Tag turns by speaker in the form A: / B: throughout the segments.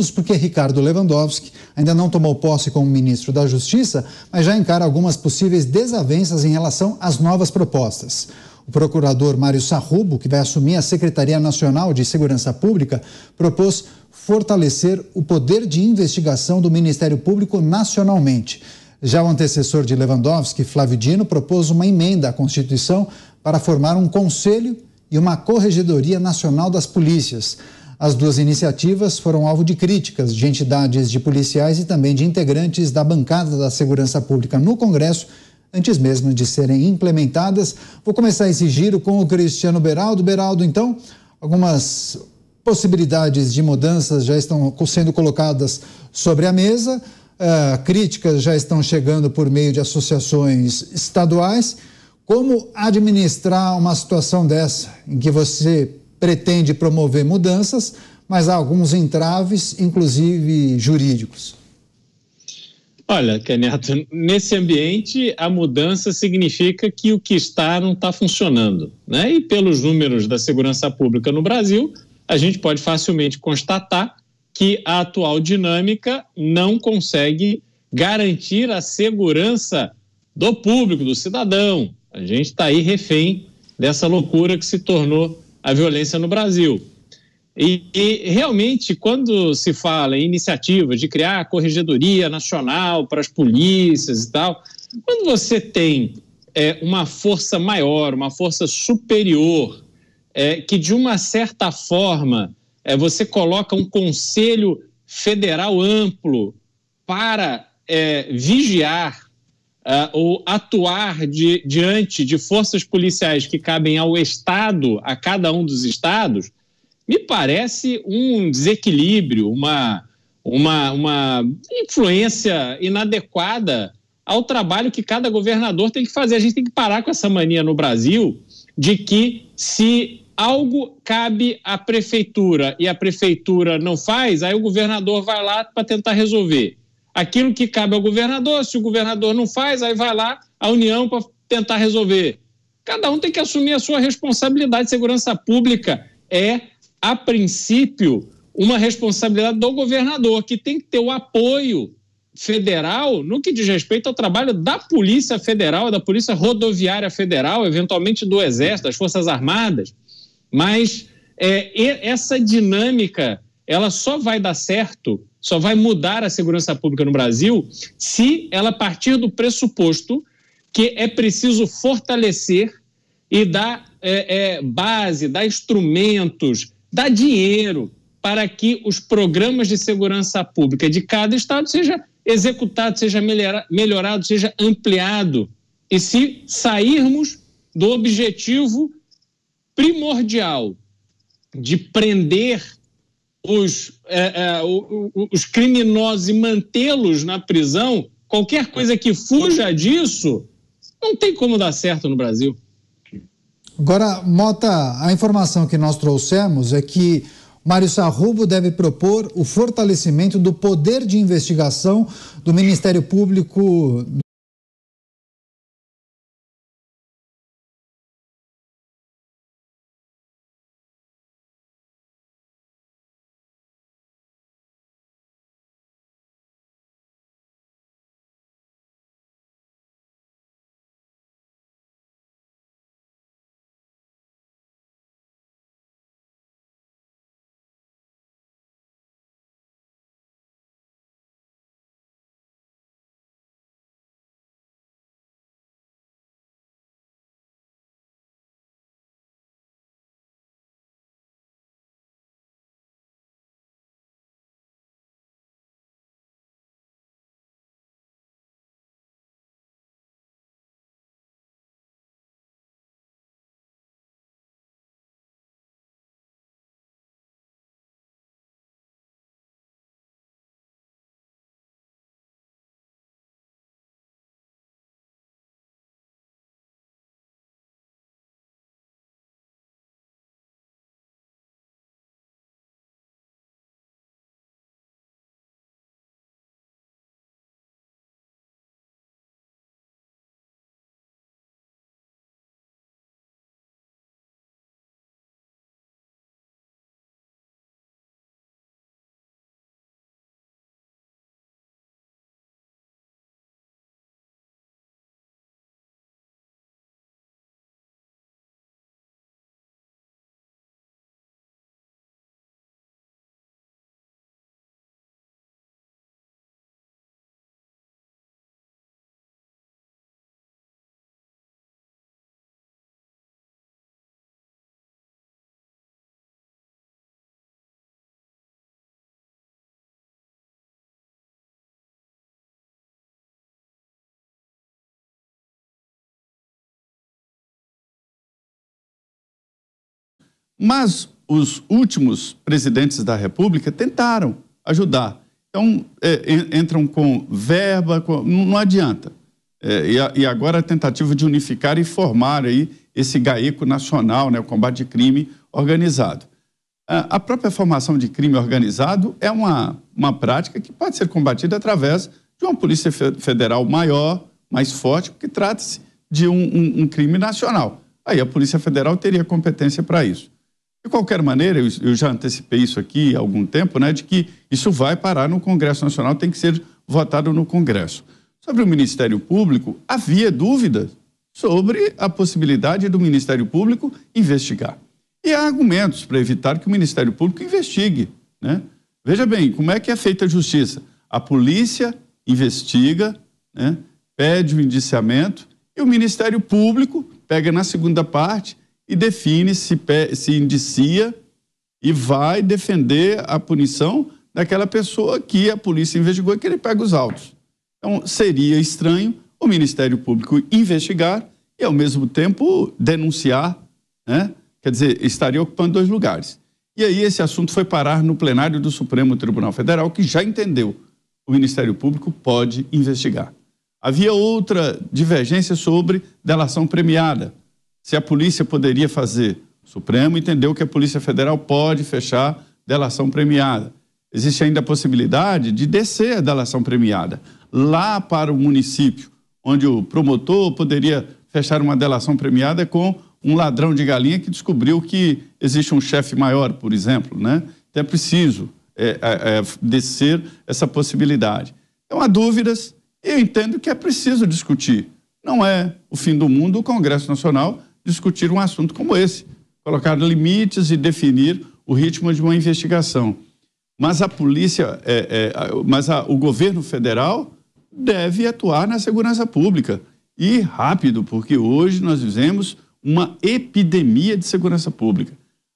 A: minutos, porque Ricardo Lewandowski ainda não tomou posse como ministro da Justiça, mas já encara algumas possíveis desavenças em relação às novas propostas. O procurador Mário Sarrubo, que vai assumir a Secretaria Nacional de Segurança Pública, propôs fortalecer o poder de investigação do Ministério Público nacionalmente. Já o antecessor de Lewandowski, Flávio Dino, propôs uma emenda à Constituição para formar um conselho e uma corregedoria nacional das polícias. As duas iniciativas foram alvo de críticas de entidades de policiais e também de integrantes da bancada da segurança pública no Congresso, antes mesmo de serem implementadas. Vou começar esse giro com o Cristiano Beraldo. Beraldo, então, algumas possibilidades de mudanças já estão sendo colocadas sobre a mesa, uh, críticas já estão chegando por meio de associações estaduais. Como administrar uma situação dessa, em que você pretende promover mudanças, mas há alguns entraves, inclusive jurídicos.
B: Olha, Caneto, nesse ambiente a mudança significa que o que está não está funcionando, né? E pelos números da segurança pública no Brasil, a gente pode facilmente constatar que a atual dinâmica não consegue garantir a segurança do público, do cidadão. A gente está aí refém dessa loucura que se tornou a violência no Brasil. E, e, realmente, quando se fala em iniciativas de criar a corregedoria nacional para as polícias e tal, quando você tem é, uma força maior, uma força superior, é, que de uma certa forma é, você coloca um conselho federal amplo para é, vigiar uh, atuar de, diante de forças policiais que cabem ao Estado, a cada um dos estados, me parece um desequilíbrio, uma, uma, uma influência inadequada ao trabalho que cada governador tem que fazer. A gente tem que parar com essa mania no Brasil de que se algo cabe à prefeitura e a prefeitura não faz, aí o governador vai lá para tentar resolver aquilo que cabe ao governador, se o governador não faz, aí vai lá a União para tentar resolver. Cada um tem que assumir a sua responsabilidade. Segurança pública é, a princípio, uma responsabilidade do governador, que tem que ter o apoio federal no que diz respeito ao trabalho da Polícia Federal, da Polícia Rodoviária Federal, eventualmente do Exército, das Forças Armadas. Mas é, essa dinâmica ela só vai dar certo, só vai mudar a segurança pública no Brasil se ela partir do pressuposto que é preciso fortalecer e dar é, é, base, dar instrumentos, dar dinheiro para que os programas de segurança pública de cada estado seja executado, seja melhorado, seja ampliado. E se sairmos do objetivo primordial de prender os, é, é, os criminosos e mantê-los na prisão, qualquer coisa que fuja disso, não tem como dar certo no Brasil.
A: Agora, Mota, a informação que nós trouxemos é que Mário Sarrubo deve propor o fortalecimento do poder de investigação do Ministério Público.
C: Mas os últimos presidentes da República tentaram ajudar. Então, é, entram com verba, com, não, adianta. É, e, a, e, agora a tentativa de unificar e formar aí esse GAECO nacional, né, o combate de crime organizado. A, a própria formação de crime organizado é uma, uma prática que pode ser combatida através de uma polícia federal maior, mais forte, porque trata-se de um, um, um crime nacional. Aí a Polícia Federal teria competência para isso. De qualquer maneira, eu, já antecipei isso aqui há algum tempo, né, de que isso vai parar no Congresso Nacional, tem que ser votado no Congresso. Sobre o Ministério Público, havia dúvidas sobre a possibilidade do Ministério Público investigar. E há argumentos para evitar que o Ministério Público investigue. Né? Veja bem, como é que é feita a justiça? A polícia investiga, né? pede o indiciamento e o Ministério Público pega na segunda parte e define, se, se indicia e vai defender a punição daquela pessoa que a polícia investigou e que ele pega os autos. Então, seria estranho o Ministério Público investigar e, ao mesmo tempo, denunciar, né? quer dizer, estaria ocupando dois lugares. E aí esse assunto foi parar no plenário do Supremo Tribunal Federal, que já entendeu o Ministério Público pode investigar. Havia outra divergência sobre delação premiada se a polícia poderia fazer. O Supremo entendeu que a Polícia Federal pode fechar delação premiada. Existe ainda a possibilidade de descer a delação premiada lá para o município, onde o promotor poderia fechar uma delação premiada com um ladrão de galinha que descobriu que existe um chefe maior, por exemplo, né? Então é preciso é, é, é descer essa possibilidade. Então há dúvidas, eu entendo que é preciso discutir. Não é o fim do mundo o Congresso Nacional discutir um assunto como esse, colocar limites e definir o ritmo de uma investigação. Mas a polícia, é, é, mas a, o governo federal deve atuar na segurança pública e rápido, porque hoje nós vivemos uma epidemia de segurança pública.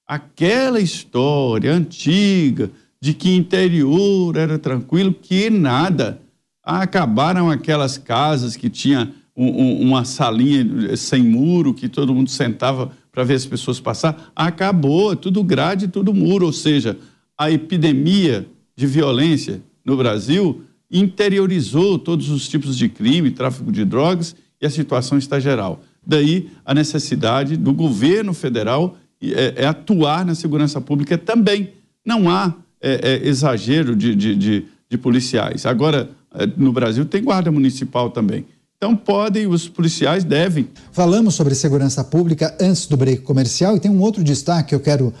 C: Aquela história antiga de que interior era tranquilo, que nada. Acabaram aquelas casas que tinha um, uma salinha eh, sem muro que todo mundo sentava para ver as pessoas passar, acabou, é tudo grade, tudo muro, ou seja, a epidemia de violência no Brasil interiorizou todos os tipos de crime, tráfico de drogas e a situação está geral. Daí a necessidade do governo federal é, é atuar na segurança pública também. Não há é, é, exagero de, de, de, de policiais. Agora, no Brasil tem guarda municipal também. Então podem, os policiais
A: devem. Falamos sobre segurança pública antes do break comercial e tem um outro destaque que eu quero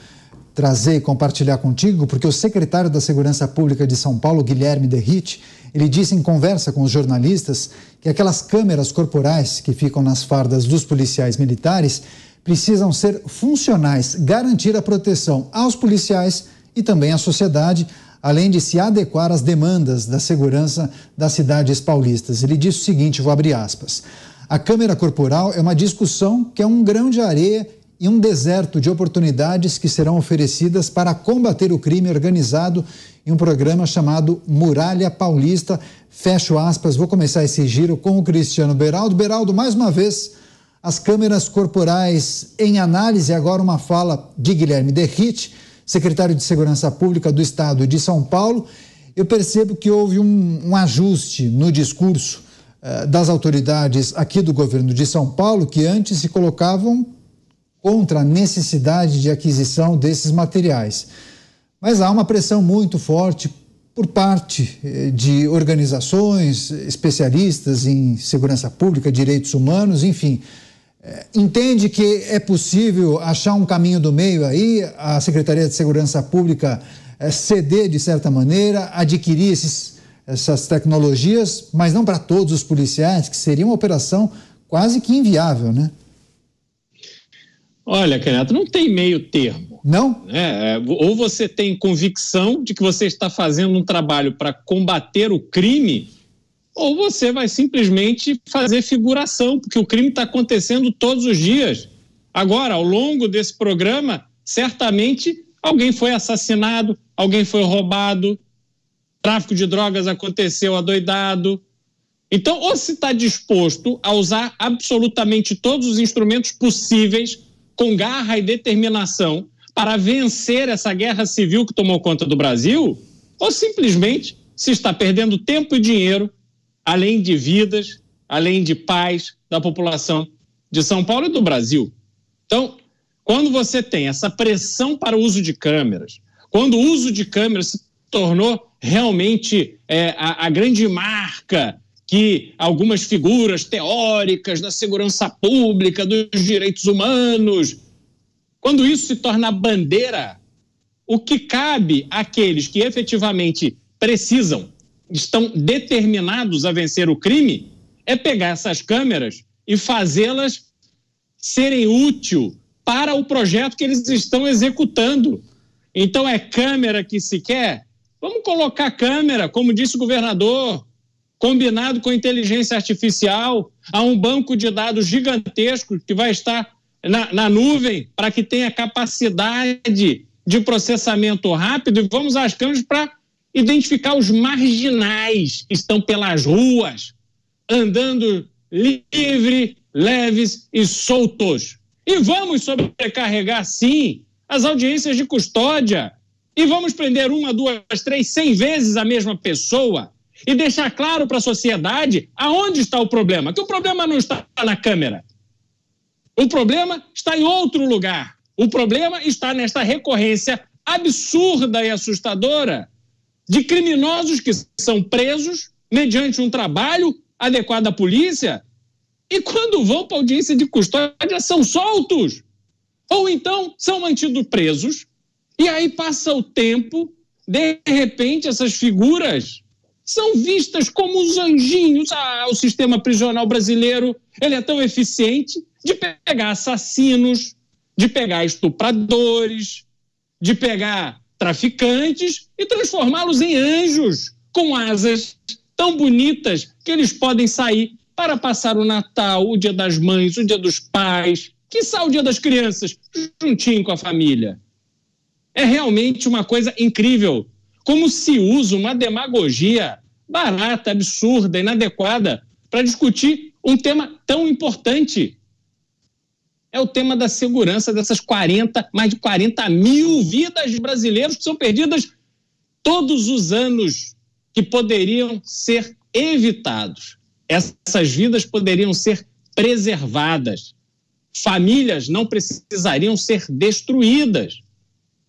A: trazer e compartilhar contigo, porque o secretário da Segurança Pública de São Paulo, Guilherme Derrit, ele disse em conversa com os jornalistas que aquelas câmeras corporais que ficam nas fardas dos policiais militares precisam ser funcionais, garantir a proteção aos policiais e também à sociedade além de se adequar às demandas da segurança das cidades paulistas. Ele disse o seguinte: vou abrir aspas. A Câmara Corporal é uma discussão que é um grão de areia e um deserto de oportunidades que serão oferecidas para combater o crime organizado em um programa chamado Muralha Paulista. Fecho aspas, vou começar esse giro com o Cristiano Beraldo. Beraldo, mais uma vez, as câmeras corporais em análise, agora uma fala de Guilherme Derrite secretário de Segurança Pública do Estado de São Paulo, eu percebo que houve um, um ajuste no discurso eh, das autoridades aqui do governo de São Paulo, que antes se colocavam contra a necessidade de aquisição desses materiais. Mas há uma pressão muito forte por parte eh, de organizações, especialistas em segurança pública, direitos humanos, enfim, é, entende que é possível achar um caminho do meio aí, a Secretaria de Segurança Pública é, ceder de certa maneira, adquirir esses, essas tecnologias, mas não para todos os policiais, que seria uma operação quase que inviável, né?
B: Olha, Renato, não tem meio termo. Não? Né? Ou você tem convicção de que você está fazendo um trabalho para combater o crime, ou você vai simplesmente fazer figuração, porque o crime está acontecendo todos os dias. Agora, ao longo desse programa, certamente alguém foi assassinado, alguém foi roubado, tráfico de drogas aconteceu adoidado. Então, ou se está disposto a usar absolutamente todos os instrumentos possíveis, com garra e determinação, para vencer essa guerra civil que tomou conta do Brasil, ou simplesmente se está perdendo tempo e dinheiro além de vidas, além de paz da população de São Paulo e do Brasil. Então, quando você tem essa pressão para o uso de câmeras, quando o uso de câmeras se tornou realmente é, a, a grande marca que algumas figuras teóricas da segurança pública, dos direitos humanos, quando isso se torna bandeira, o que cabe àqueles que efetivamente precisam estão determinados a vencer o crime é pegar essas câmeras e fazê-las serem útil para o projeto que eles estão executando. Então é câmera que se quer? Vamos colocar câmera, como disse o governador, combinado com inteligência artificial, a um banco de dados gigantesco que vai estar na, na nuvem para que tenha capacidade de processamento rápido e vamos às câmeras para identificar os marginais que estão pelas ruas, andando livre, leves e soltos. E vamos sobrecarregar, sim, as audiências de custódia. E vamos prender uma, duas, três, cem vezes a mesma pessoa e deixar claro para a sociedade aonde está o problema. Que o problema não está na câmera. O problema está em outro lugar. O problema está nesta recorrência absurda e assustadora de criminosos que são presos mediante um trabalho adequado à polícia e quando vão para audiência de custódia são soltos ou então são mantidos presos e aí passa o tempo de repente essas figuras são vistas como os anjinhos ah, o sistema prisional brasileiro ele é tão eficiente de pegar assassinos de pegar estupradores de pegar traficantes e transformá-los em anjos com asas tão bonitas que eles podem sair para passar o Natal, o Dia das Mães, o Dia dos Pais, que o Dia das Crianças, juntinho com a família. É realmente uma coisa incrível como se usa uma demagogia barata, absurda, inadequada para discutir um tema tão importante é o tema da segurança dessas 40, mais de 40 mil vidas de brasileiros que são perdidas todos os anos, que poderiam ser evitados. Essas vidas poderiam ser preservadas. Famílias não precisariam ser destruídas.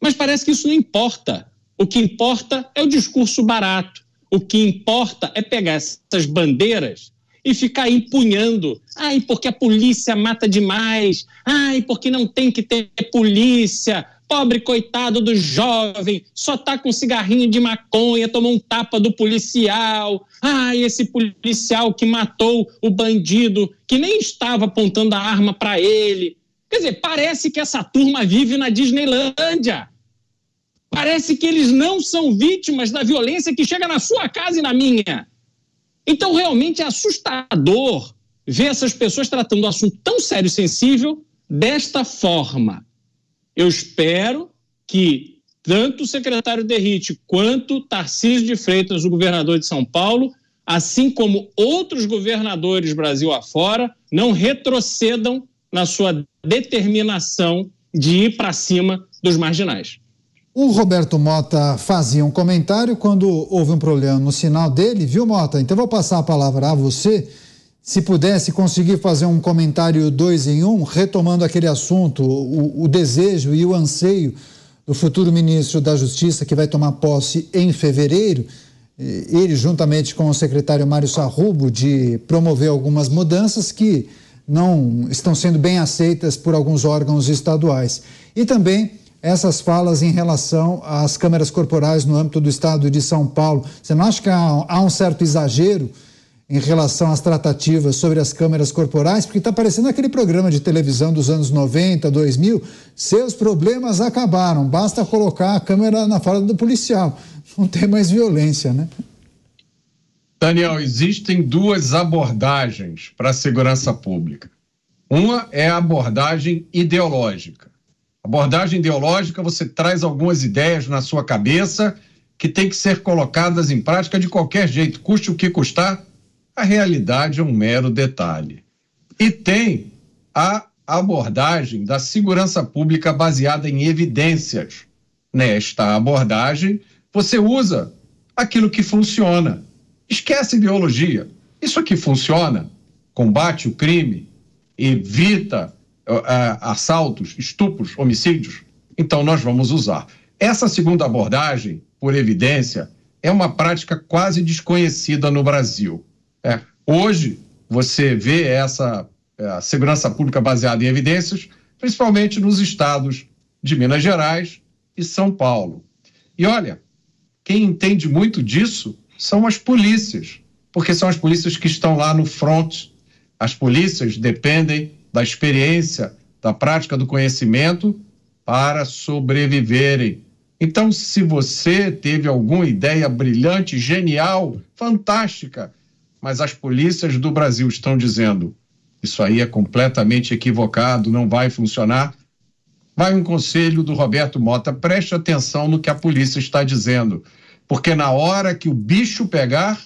B: Mas parece que isso não importa. O que importa é o discurso barato. O que importa é pegar essas bandeiras e ficar empunhando. Ai, porque a polícia mata demais. Ai, porque não tem que ter polícia. Pobre coitado do jovem, só tá com um cigarrinho de maconha, tomou um tapa do policial. Ai, esse policial que matou o bandido, que nem estava apontando a arma para ele. Quer dizer, parece que essa turma vive na Disneylândia. Parece que eles não são vítimas da violência que chega na sua casa e na minha. Então, realmente é assustador ver essas pessoas tratando um assunto tão sério e sensível desta forma. Eu espero que tanto o secretário Derrite quanto Tarcísio de Freitas, o governador de São Paulo, assim como outros governadores Brasil afora, não retrocedam na sua determinação de ir para cima dos marginais.
A: O Roberto Mota fazia um comentário quando houve um problema no sinal dele, viu, Mota? Então vou passar a palavra a você. Se pudesse conseguir fazer um comentário dois em um, retomando aquele assunto, o, o desejo e o anseio do futuro ministro da Justiça, que vai tomar posse em fevereiro, eh, ele, juntamente com o secretário Mário Sarrubo, de promover algumas mudanças que não estão sendo bem aceitas por alguns órgãos estaduais. E também essas falas em relação às câmeras corporais no âmbito do Estado de São Paulo. Você não acha que há, um certo exagero em relação às tratativas sobre as câmeras corporais? Porque está parecendo aquele programa de televisão dos anos 90, 2000. Seus problemas acabaram, basta colocar a câmera na fala do policial. Não tem mais violência, né?
D: Daniel, existem duas abordagens para a segurança pública. Uma é a abordagem ideológica Abordagem ideológica, você traz algumas ideias na sua cabeça que tem que ser colocadas em prática de qualquer jeito, custe o que custar. A realidade é um mero detalhe. E tem a abordagem da segurança pública baseada em evidências. Nesta abordagem, você usa aquilo que funciona. Esquece ideologia. Isso aqui funciona, combate o crime, evita é, é, assaltos, estupros, homicídios, então nós vamos usar. Essa segunda abordagem, por evidência, é uma prática quase desconhecida no Brasil. É. Hoje, você vê essa é, segurança pública baseada em evidências, principalmente nos estados de Minas Gerais e São Paulo. E olha, quem entende muito disso são as polícias, porque são as polícias que estão lá no front. As polícias dependem da experiência, da prática do conhecimento para sobreviverem. Então, se você teve alguma ideia brilhante, genial, fantástica, mas as polícias do Brasil estão dizendo isso aí é completamente equivocado, não vai funcionar, vai um conselho do Roberto Mota: preste atenção no que a polícia está dizendo, porque na hora que o bicho pegar,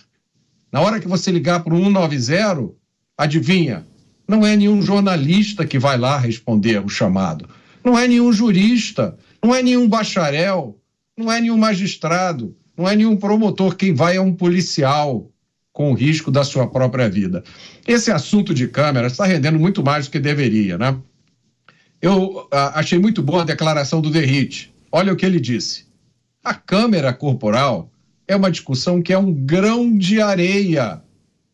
D: na hora que você ligar para o 190, adivinha, não é nenhum jornalista que vai lá responder o chamado, não é nenhum jurista, não é nenhum bacharel, não é nenhum magistrado, não é nenhum promotor. Quem vai é um policial com o risco da sua própria vida. Esse assunto de câmera está rendendo muito mais do que deveria, né? Eu a, ah, achei muito boa a declaração do Derrite. Olha o que ele disse. A câmera corporal é uma discussão que é um grão de areia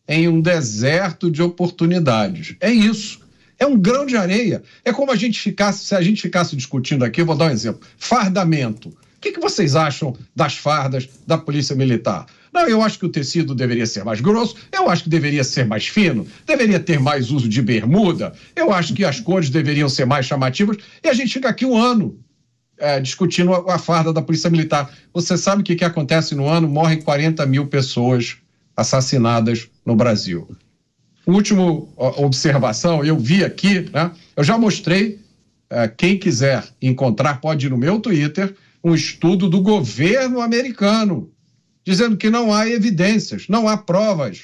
D: em um deserto de oportunidades. É isso. É um grão de areia. É como a gente ficasse, se a gente ficasse discutindo aqui, eu vou dar um exemplo: fardamento. O que, que vocês acham das fardas da Polícia Militar? Não, eu acho que o tecido deveria ser mais grosso, eu acho que deveria ser mais fino, deveria ter mais uso de bermuda, eu acho que as cores deveriam ser mais chamativas, e a gente fica aqui um ano é, discutindo a, a, farda da Polícia Militar. Você sabe o que, que acontece no ano? Morrem 40 mil pessoas assassinadas no Brasil. Última observação, eu vi aqui, né? eu já mostrei, é, quem quiser encontrar pode ir no meu Twitter, um estudo do governo americano, dizendo que não há evidências, não há provas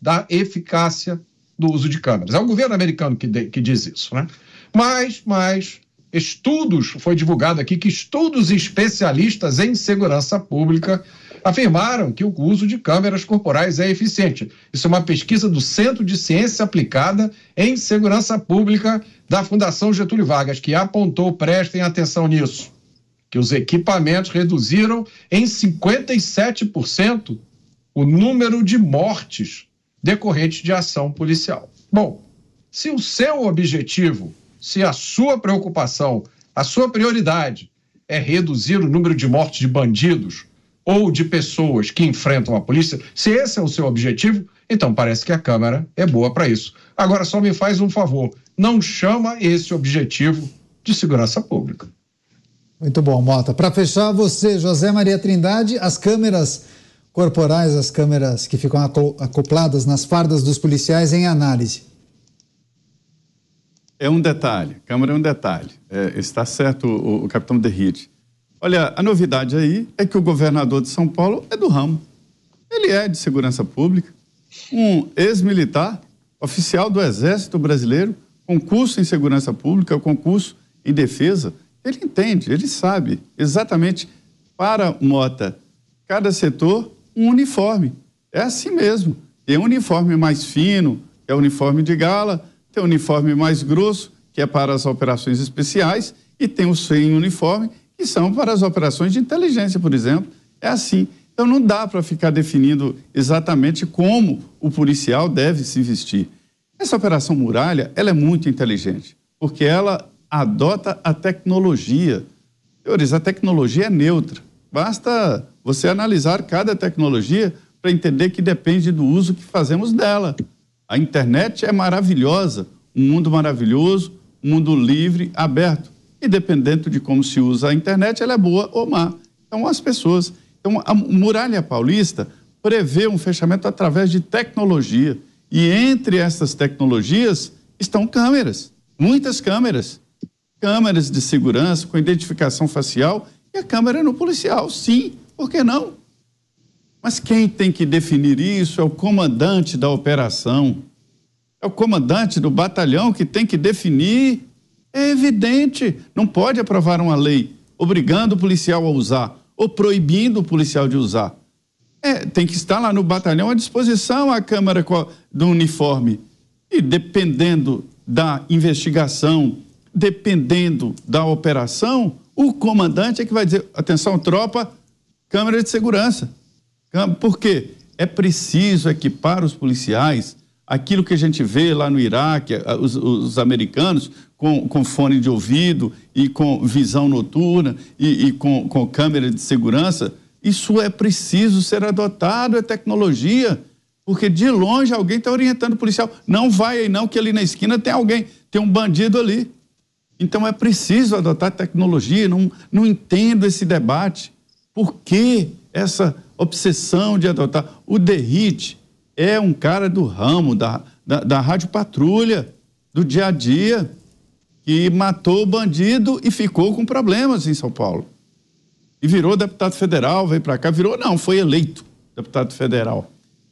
D: da eficácia do uso de câmeras. É o governo americano que, de, que diz isso, né? Mas, mas, estudos, foi divulgado aqui que estudos especialistas em segurança pública afirmaram que o uso de câmeras corporais é eficiente. Isso é uma pesquisa do Centro de Ciência Aplicada em Segurança Pública da Fundação Getúlio Vargas, que apontou, prestem atenção nisso, que os equipamentos reduziram em 57% o número de mortes decorrentes de ação policial. Bom, se o seu objetivo, se a sua preocupação, a sua prioridade é reduzir o número de mortes de bandidos, ou de pessoas que enfrentam a polícia, se esse é o seu objetivo, então parece que a Câmara é boa para isso. Agora só me faz um favor, não chama esse objetivo de segurança pública.
A: Muito bom, Mota. Para fechar, você, José Maria Trindade, as câmeras corporais, as câmeras que ficam acopladas nas fardas dos policiais em análise.
C: É um detalhe, Câmara é um detalhe. É, está certo o, o capitão Derrite. Olha, a novidade aí é que o governador de São Paulo é do ramo. Ele é de segurança pública, um ex-militar, oficial do Exército Brasileiro, concurso em segurança pública, concurso em defesa. Ele entende, ele sabe exatamente para Mota, cada setor um uniforme. É assim mesmo. Tem um uniforme mais fino, que é o uniforme de gala, tem um uniforme mais grosso, que é para as operações especiais, e tem o sem uniforme, que são para as operações de inteligência, por exemplo. É assim. Então não dá para ficar definindo exatamente como o policial deve se vestir. Essa operação muralha, ela é muito inteligente, porque ela adota a tecnologia. Senhores, a tecnologia é neutra. Basta você analisar cada tecnologia para entender que depende do uso que fazemos dela. A internet é maravilhosa, um mundo maravilhoso, um mundo livre, aberto. E dependendo de como se usa a internet, ela é boa ou má. Então, as pessoas. Então, a Muralha Paulista prevê um fechamento através de tecnologia. E entre essas tecnologias estão câmeras, muitas câmeras. Câmeras de segurança com identificação facial e a câmera no policial, sim, por que não? Mas quem tem que definir isso é o comandante da operação. É o comandante do batalhão que tem que definir é evidente, não pode aprovar uma lei obrigando o policial a usar ou proibindo o policial de usar. É, tem que estar lá no batalhão à disposição a câmara do uniforme. E dependendo da investigação, dependendo da operação, o comandante é que vai dizer: atenção, tropa, câmera de segurança. Por quê? É preciso equipar os policiais aquilo que a gente vê lá no Iraque, os, os americanos com, com, fone de ouvido e com visão noturna e, e com, com, câmera de segurança, isso é preciso ser adotado, é tecnologia, porque de longe alguém está orientando o policial, não vai aí não, que ali na esquina tem alguém, tem um bandido ali. Então é preciso adotar tecnologia, não, não entendo esse debate. Por que essa obsessão de adotar? O Derrite, é um cara do ramo, da, da, da rádio patrulha, do dia a dia, que matou o bandido e ficou com problemas em São Paulo. E virou deputado federal, veio para cá, virou não, foi eleito deputado federal.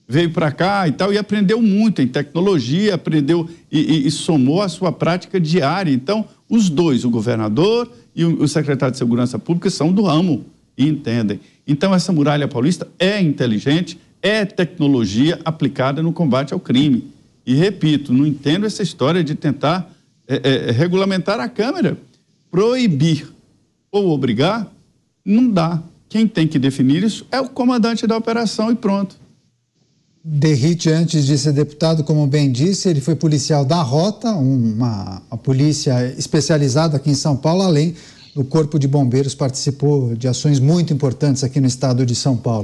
C: Veio para cá e tal, e aprendeu muito em tecnologia, aprendeu e, e, e somou a sua prática diária. Então, os dois, o governador e o, o secretário de Segurança Pública, são do ramo e entendem. Então, essa muralha paulista é inteligente, é tecnologia aplicada no combate ao crime. E repito, não entendo essa história de tentar é, é, é, regulamentar a Câmara. Proibir ou obrigar, não dá. Quem tem que definir isso
A: é o comandante
C: da operação
A: e pronto. Derrite, antes de ser deputado, como bem disse, ele foi policial da Rota, uma, uma polícia especializada aqui em São Paulo, além do Corpo de Bombeiros, participou de ações muito importantes aqui no estado de São Paulo.